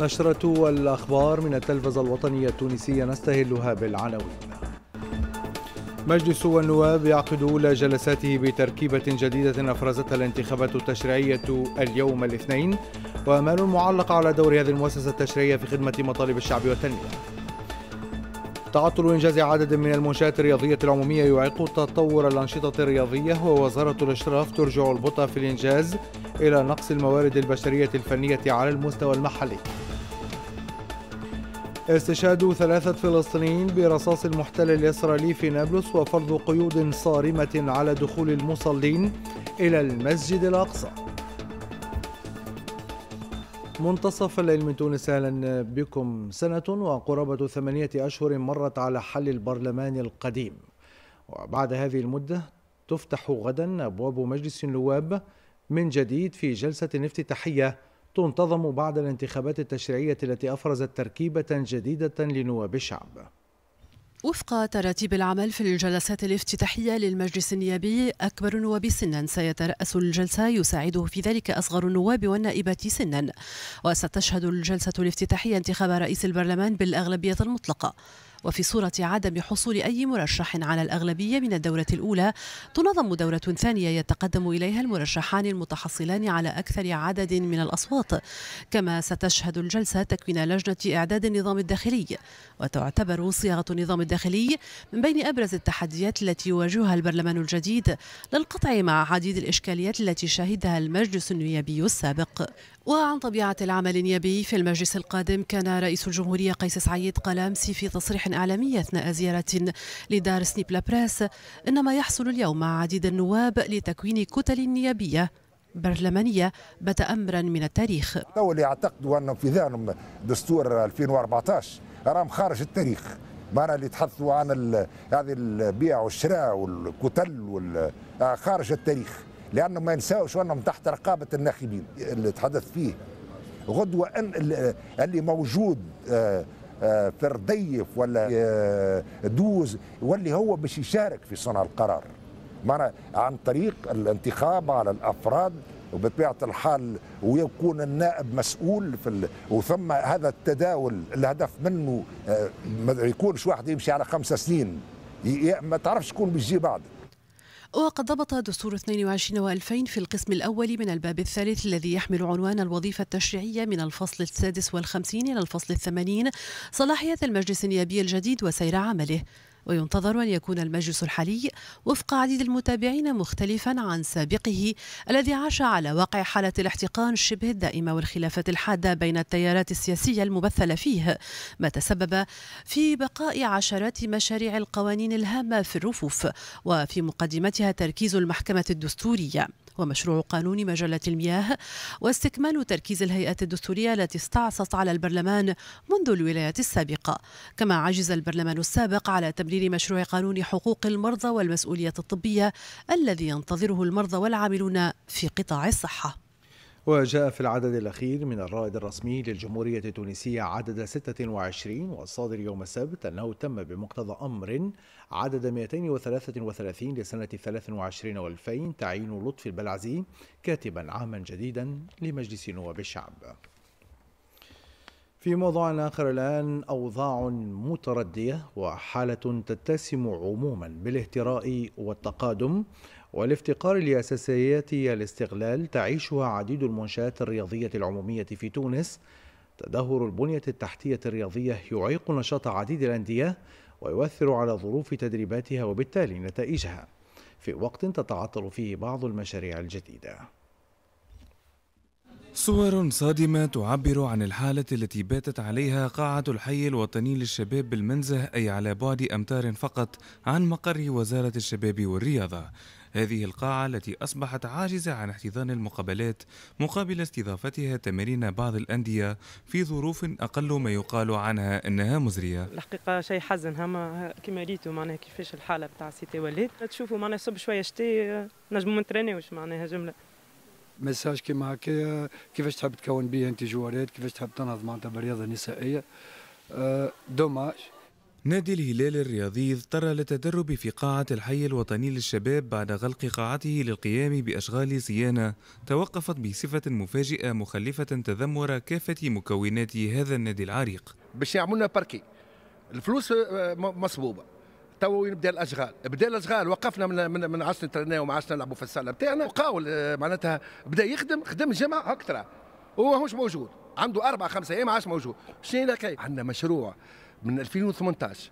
نشرة الأخبار من التلفزة الوطنية التونسية نستهلها بالعناوين مجلس النواب يعقد أولى جلساته بتركيبة جديدة أفرزتها الانتخابات التشريعية اليوم الاثنين وأمال معلقة على دور هذه المؤسسة التشريعية في خدمة مطالب الشعب والتنمية تعطل إنجاز عدد من المنشآت الرياضية العمومية يعيق تطور الأنشطة الرياضية ووزارة الإشراف ترجع البطء في الإنجاز إلى نقص الموارد البشرية الفنية على المستوى المحلي استشهاد ثلاثة فلسطينيين برصاص المحتل الإسرائيلي في نابلس وفرض قيود صارمة على دخول المصلين إلى المسجد الأقصى منتصف الليل من تونس اهلا بكم سنة وقرابة ثمانية أشهر مرت على حل البرلمان القديم وبعد هذه المدة تفتح غدا أبواب مجلس النواب من جديد في جلسة افتتاحية تنتظم بعد الانتخابات التشريعية التي أفرزت تركيبة جديدة لنواب الشعب وفق تراتيب العمل في الجلسات الافتتاحية للمجلس النيابي أكبر النواب سنا سيترأس الجلسة يساعده في ذلك أصغر النواب والنائبات سنا وستشهد الجلسة الافتتاحية انتخاب رئيس البرلمان بالأغلبية المطلقة وفي صورة عدم حصول أي مرشح على الأغلبية من الدورة الأولى تنظم دورة ثانية يتقدم إليها المرشحان المتحصلان على أكثر عدد من الأصوات كما ستشهد الجلسة تكوين لجنة إعداد النظام الداخلي وتعتبر صياغة النظام الداخلي من بين أبرز التحديات التي يواجهها البرلمان الجديد للقطع مع عديد الإشكاليات التي شهدها المجلس النيابي السابق وعن طبيعة العمل النيابي في المجلس القادم كان رئيس الجمهورية قيس سعيد قال أمس في تصريح إعلامية أثناء زيارة لدار سنيبلا بريس إن ما يحصل اليوم مع عديد النواب لتكوين كتل نيابية برلمانية بات أمرا من التاريخ اللي يعتقدوا أن ذهنهم دستور 2014 رام خارج التاريخ معنا اللي تحثوا عن هذه البيع والشراء والكتل آه، خارج التاريخ لأنه ما ينساوش أنهم تحت رقابة الناخبين اللي تحدث فيه غدوة اللي موجود آه، آه، في رضيف ولا آه، دوز واللي هو باش يشارك في صنع القرار معنا عن طريق الانتخاب على الافراد وبطبيعه الحال ويكون النائب مسؤول في ال... وثم هذا التداول الهدف منه آه، ما يكونش واحد يمشي على خمسة سنين ما تعرفش شكون بيجي بعد وقد ضبط دستور 22 و2000 في القسم الأول من الباب الثالث الذي يحمل عنوان الوظيفة التشريعية من الفصل السادس والخمسين إلى الفصل الثمانين صلاحية المجلس النيابي الجديد وسير عمله وينتظر أن يكون المجلس الحالي وفق عديد المتابعين مختلفا عن سابقه الذي عاش على واقع حالة الاحتقان شبه الدائمة والخلافات الحادة بين التيارات السياسية المبثلة فيه ما تسبب في بقاء عشرات مشاريع القوانين الهامة في الرفوف وفي مقدمتها تركيز المحكمة الدستورية ومشروع قانون مجلة المياه واستكمال تركيز الهيئات الدستورية التي استعصت على البرلمان منذ الولايات السابقة كما عجز البرلمان السابق على تمرير تمديد مشروع قانون حقوق المرضى والمسؤولية الطبية الذي ينتظره المرضى والعاملون في قطاع الصحة وجاء في العدد الأخير من الرائد الرسمي للجمهورية التونسية عدد 26 والصادر يوم السبت أنه تم بمقتضى أمر عدد 233 لسنة 23 و2000 تعيين لطفي البلعزي كاتبا عاما جديدا لمجلس نواب الشعب في موضوع آخر الآن أوضاع متردية وحالة تتسم عموما بالاهتراء والتقادم والافتقار لأساسيات الاستغلال تعيشها عديد المنشآت الرياضية العمومية في تونس تدهور البنية التحتية الرياضية يعيق نشاط عديد الأندية ويؤثر على ظروف تدريباتها وبالتالي نتائجها في وقت تتعطل فيه بعض المشاريع الجديدة صور صادمة تعبر عن الحالة التي باتت عليها قاعة الحي الوطني للشباب بالمنزه أي على بعد أمتار فقط عن مقر وزارة الشباب والرياضة هذه القاعة التي أصبحت عاجزة عن احتضان المقابلات مقابل استضافتها تمارين بعض الأندية في ظروف أقل ما يقال عنها أنها مزرية الحقيقة شيء حزن هما كما ريتوا معناها كيفاش الحالة بتاع سيتي وليد تشوفوا معناها صب شوية شتي نجموا ما نترانيوش معناها جملة مساج كيما هكا كيفاش تحب تكون بيه انت جوارات كيفاش تحب تنهض معناتها بالرياضه النسائيه آه، دوماج نادي الهلال الرياضي اضطر للتدرب في قاعة الحي الوطني للشباب بعد غلق قاعته للقيام بأشغال صيانة توقفت بصفة مفاجئة مخلفة تذمر كافة مكونات هذا النادي العريق باش يعملنا باركي الفلوس آه، مصبوبة تو نبدا الاشغال بدا الاشغال وقفنا من من, من عشنا ترناو وما عشنا نلعبوا في الصاله بتاعنا وقاو معناتها بدا يخدم خدم جمعه اكثر مش موجود عنده اربع خمسة ايام عاش موجود شنو لك عندنا مشروع من 2018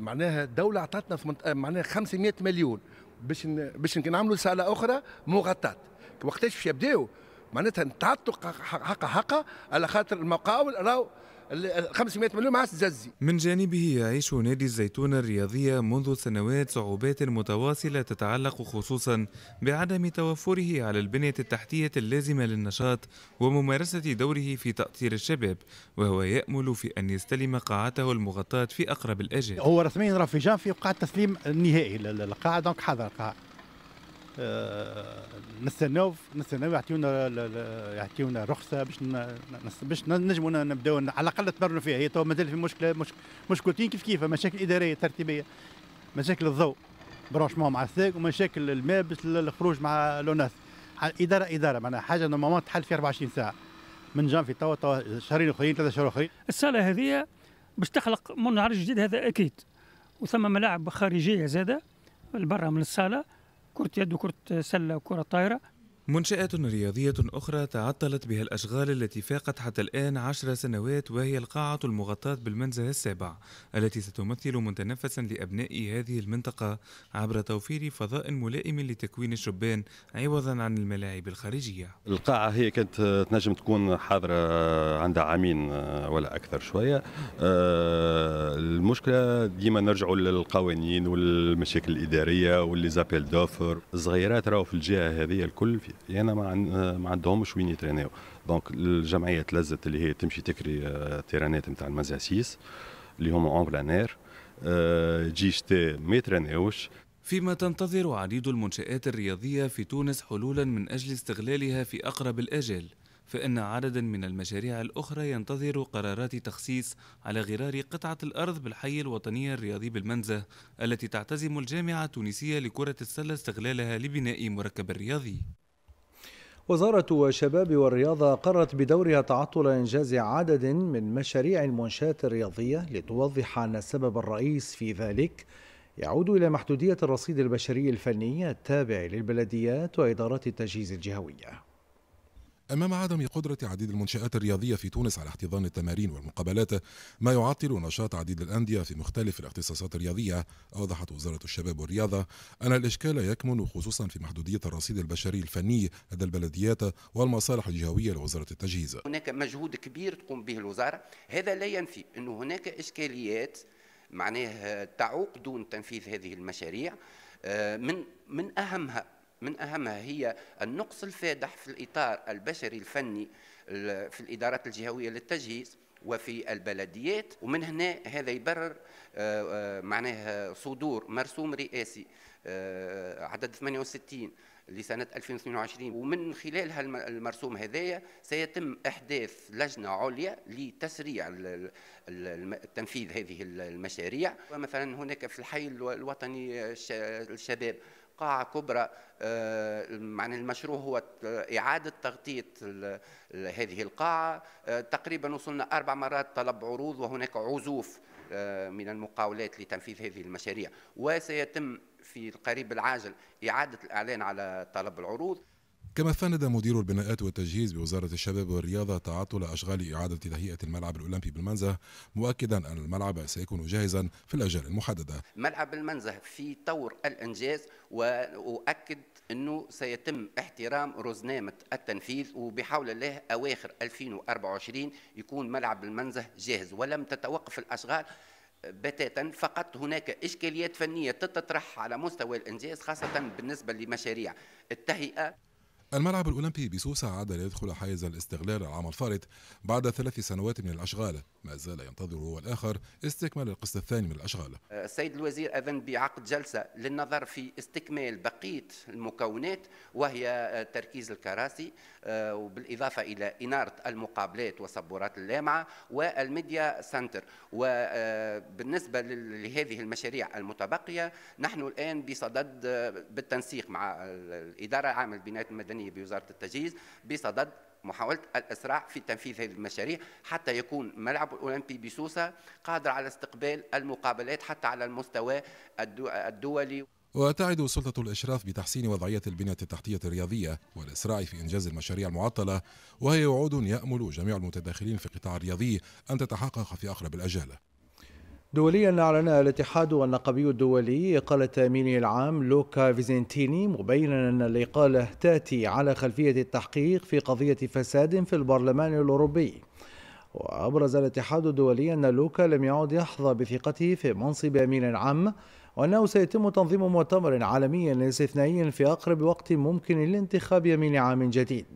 معناها الدوله عطاتنا آه، معناها 500 مليون باش باش نعملوا صاله اخرى مغطاه وقتاش باش يبداو معناتها نتعطوا حق حق على خاطر المقاول راهو 500 مليون مع الززي من جانبه يعيش نادي الزيتون الرياضية منذ سنوات صعوبات متواصلة تتعلق خصوصا بعدم توفره على البنية التحتية اللازمة للنشاط وممارسة دوره في تأطير الشباب وهو يأمل في أن يستلم قاعته المغطاة في أقرب الأجل هو رسميا راه في جانفي وقع التسليم النهائي للقاعة دونك حاضر القاعة آه، نستناو نستناو يعطيونا يعطيونا رخصه باش باش نجموا نبداو على الاقل نتمرنوا فيها هي تو مازال في مشكله مش مشكلتين كيف كيف مشاكل اداريه ترتيبيه مشاكل الضوء برونشمون مع الساق ومشاكل الماء باش الخروج مع لوناس اداره اداره معناها حاجه نورمالمون تحل في 24 ساعه من جان في توا توا شهرين اخرين ثلاثه شهور اخرين الصاله هذه باش تخلق منعرج جديد هذا اكيد وثم ملاعب خارجيه زاده برا من الصاله كرة يد وكرة سلة وكرة طايرة منشأة رياضية أخرى تعطلت بها الأشغال التي فاقت حتى الآن عشر سنوات وهي القاعة المغطاة بالمنزل السابع التي ستمثل متنفسا لأبناء هذه المنطقة عبر توفير فضاء ملائم لتكوين الشبان عوضا عن الملاعب الخارجية القاعة هي كانت تنجم تكون حاضرة عندها عامين آه، ولا أكثر شوية آه، المشكلة ديما نرجع للقوانين والمشاكل الإدارية واللي زابيل دوفر الصغيرات راهو في الجهة هذه الكل فيها انا ما ما عندهمش وين يترينيو دونك الجمعيه تلزت اللي هي تمشي تكري آه، تيرانات نتاع المزاسيس اللي هما اون بلانير جيش تي ما يترناوش فيما تنتظر عديد المنشآت الرياضية في تونس حلولا من أجل استغلالها في أقرب الأجل فإن عددا من المشاريع الأخرى ينتظر قرارات تخصيص على غرار قطعة الأرض بالحي الوطني الرياضي بالمنزه التي تعتزم الجامعة التونسية لكرة السلة استغلالها لبناء مركب رياضي وزارة الشباب والرياضة قررت بدورها تعطل إنجاز عدد من مشاريع المنشآت الرياضية لتوضح أن السبب الرئيس في ذلك يعود إلى محدودية الرصيد البشري الفني التابع للبلديات وإدارات التجهيز الجهوية أمام عدم قدرة عديد المنشآت الرياضية في تونس على احتضان التمارين والمقابلات ما يعطل نشاط عديد الأندية في مختلف الاختصاصات الرياضية أوضحت وزارة الشباب والرياضة أن الإشكال يكمن خصوصا في محدودية الرصيد البشري الفني لدى البلديات والمصالح الجهوية لوزارة التجهيز هناك مجهود كبير تقوم به الوزارة هذا لا ينفي أن هناك إشكاليات معناه تعوق دون تنفيذ هذه المشاريع آه، من من أهمها من أهمها هي النقص الفادح في الإطار البشري الفني في الإدارات الجهوية للتجهيز وفي البلديات ومن هنا هذا يبرر آه، آه، معناه صدور مرسوم رئاسي آه، عدد 68 لسنة 2022 ومن خلال المرسوم هذايا سيتم إحداث لجنة عليا لتسريع تنفيذ هذه المشاريع ومثلا هناك في الحي الوطني الشباب قاعة كبرى آه، عن يعني المشروع هو إعادة تغطية هذه القاعة آه، تقريبا وصلنا أربع مرات طلب عروض وهناك عزوف آه، من المقاولات لتنفيذ هذه المشاريع وسيتم في القريب العاجل إعادة الإعلان على طلب العروض كما فند مدير البناءات والتجهيز بوزارة الشباب والرياضة تعطل أشغال إعادة تهيئة الملعب الأولمبي بالمنزه مؤكدا أن الملعب سيكون جاهزا في الأجال المحددة ملعب المنزه في طور الإنجاز وأؤكد أنه سيتم احترام رزنامة التنفيذ وبحول الله أواخر 2024 يكون ملعب المنزه جاهز ولم تتوقف الأشغال بتاتا فقط هناك إشكاليات فنية تتطرح على مستوى الإنجاز خاصة بالنسبة لمشاريع التهيئة الملعب الأولمبي بسوسة عاد ليدخل حيز الاستغلال العام الفارط بعد ثلاث سنوات من الأشغال ما زال ينتظر هو الآخر استكمال القسط الثاني من الأشغال السيد أه، الوزير أذن بعقد جلسة للنظر في استكمال بقية المكونات وهي أه، تركيز الكراسي أه، وبالإضافة إلى إنارة المقابلات وصبورات اللامعة والميديا سنتر وبالنسبة لهذه المشاريع المتبقية نحن الآن بصدد بالتنسيق مع الإدارة العامة للبنايات المدنية المدني بوزاره التجهيز بصدد محاولة الإسراع في تنفيذ هذه المشاريع حتى يكون ملعب الأولمبي بسوسة قادر على استقبال المقابلات حتى على المستوى الدولي وتعد سلطة الإشراف بتحسين وضعية البنية التحتية الرياضية والإسراع في إنجاز المشاريع المعطلة وهي وعود يأمل جميع المتداخلين في القطاع الرياضي أن تتحقق في أقرب الأجال دوليا أعلن الاتحاد والنقبي الدولي إقالة أمينه العام لوكا فيزنتيني مبينا أن الإقالة تأتي على خلفية التحقيق في قضية فساد في البرلمان الأوروبي وأبرز الاتحاد الدولي أن لوكا لم يعد يحظى بثقته في منصب أمين عام وأنه سيتم تنظيم مؤتمر عالمي استثنائي في أقرب وقت ممكن لانتخاب أمين عام جديد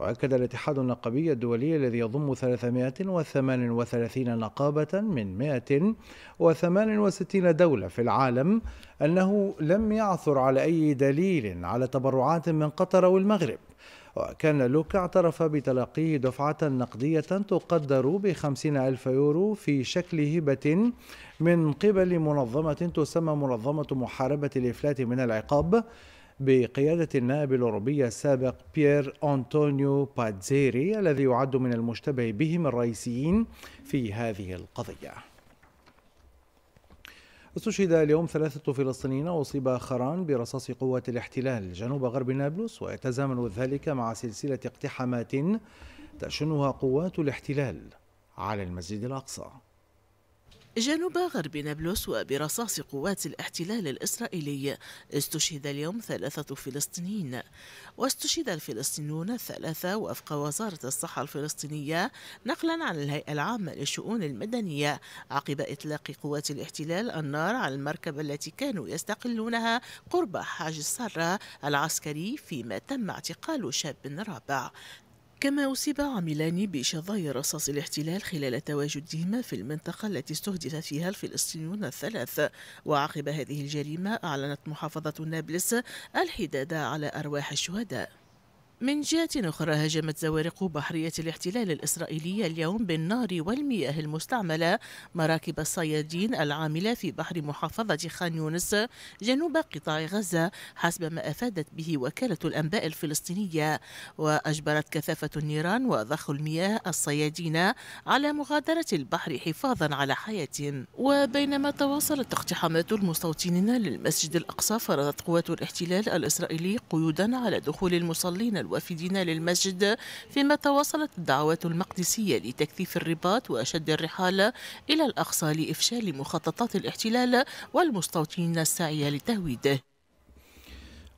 وأكد الاتحاد النقابي الدولي الذي يضم 338 نقابة من 168 دولة في العالم أنه لم يعثر على أي دليل على تبرعات من قطر أو المغرب وكان لوك اعترف بتلقيه دفعة نقدية تقدر بخمسين ألف يورو في شكل هبة من قبل منظمة تسمى منظمة محاربة الإفلات من العقاب بقيادة النائب الأوروبي السابق بيير أنطونيو بادزيري الذي يعد من المشتبه بهم الرئيسيين في هذه القضية استشهد اليوم ثلاثة فلسطينيين أصيب آخران برصاص قوات الاحتلال جنوب غرب نابلس ويتزامن ذلك مع سلسلة اقتحامات تشنها قوات الاحتلال على المسجد الأقصى جنوب غرب نابلس وبرصاص قوات الاحتلال الإسرائيلي استشهد اليوم ثلاثة فلسطينيين واستشهد الفلسطينيون الثلاثة وفق وزارة الصحة الفلسطينية نقلا عن الهيئة العامة للشؤون المدنية عقب إطلاق قوات الاحتلال النار على المركبة التي كانوا يستقلونها قرب حاج السرة العسكري فيما تم اعتقال شاب رابع كما أصيب عاملان بشظايا رصاص الاحتلال خلال تواجدهما في المنطقة التي استهدف فيها الفلسطينيون الثلاث وعقب هذه الجريمة أعلنت محافظة نابلس الحداد على أرواح الشهداء من جهة أخرى هاجمت زوارق بحرية الاحتلال الإسرائيلي اليوم بالنار والمياه المستعملة مراكب الصيادين العاملة في بحر محافظة خان يونس جنوب قطاع غزة حسب ما أفادت به وكالة الأنباء الفلسطينية وأجبرت كثافة النيران وضخ المياه الصيادين على مغادرة البحر حفاظا على حياتهم وبينما تواصلت اقتحامات المستوطنين للمسجد الأقصى فرضت قوات الاحتلال الإسرائيلي قيودا على دخول المصلين الوافدين للمسجد فيما تواصلت الدعوات المقدسية لتكثيف الرباط وشد الرحالة إلى الأقصى لإفشال مخططات الاحتلال والمستوطنين السعي لتهويده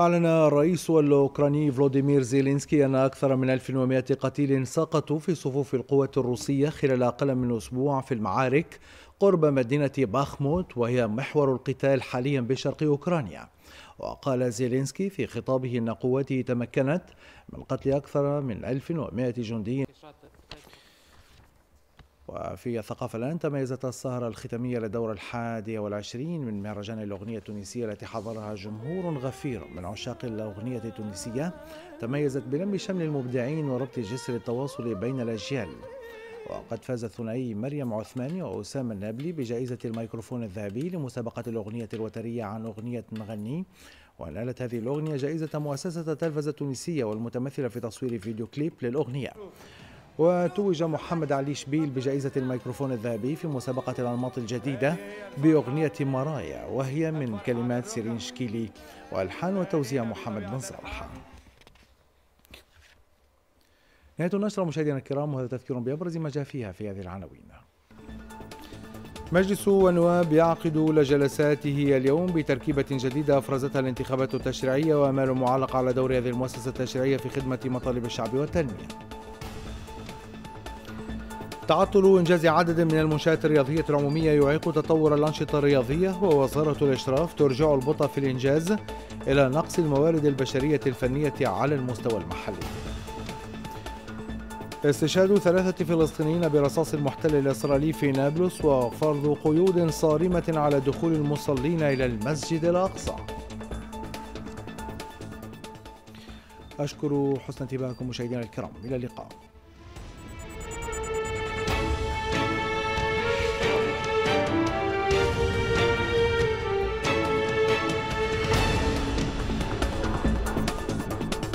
أعلن الرئيس الأوكراني فلوديمير زيلينسكي أن أكثر من 1100 قتيل سقطوا في صفوف القوات الروسية خلال أقل من أسبوع في المعارك قرب مدينة باخموت وهي محور القتال حاليا بشرق أوكرانيا وقال زيلينسكي في خطابه أن قواته تمكنت من قتل أكثر من 1100 جندي وفي الثقافة الآن تميزت السهرة الختامية للدورة الحادي والعشرين من مهرجان الأغنية التونسية التي حضرها جمهور غفير من عشاق الأغنية التونسية تميزت بلم شمل المبدعين وربط جسر التواصل بين الأجيال وقد فاز الثنائي مريم عثماني وأسامة النابلي بجائزة الميكروفون الذهبي لمسابقة الأغنية الوترية عن أغنية مغني ونالت هذه الأغنية جائزة مؤسسة التلفزة التونسية والمتمثلة في تصوير فيديو كليب للأغنية وتوج محمد علي شبيل بجائزة الميكروفون الذهبي في مسابقة الأنماط الجديدة بأغنية مرايا وهي من كلمات سيرين شكيلي وألحان وتوزيع محمد بن صالح نهاية النشرة مشاهدينا الكرام وهذا تذكير بأبرز ما جاء فيها في هذه العناوين مجلس النواب يعقد لجلساته اليوم بتركيبة جديدة أفرزتها الانتخابات التشريعية وأمال معلقة على دور هذه المؤسسة التشريعية في خدمة مطالب الشعب والتنمية تعطل إنجاز عدد من المنشآت الرياضية العمومية يعيق تطور الأنشطة الرياضية ووزارة الإشراف ترجع البطء في الإنجاز إلى نقص الموارد البشرية الفنية على المستوى المحلي استشهاد ثلاثة فلسطينيين برصاص المحتل الإسرائيلي في نابلس وفرض قيود صارمة على دخول المصلين إلى المسجد الأقصى أشكر حسن انتباهكم مشاهدينا الكرام إلى اللقاء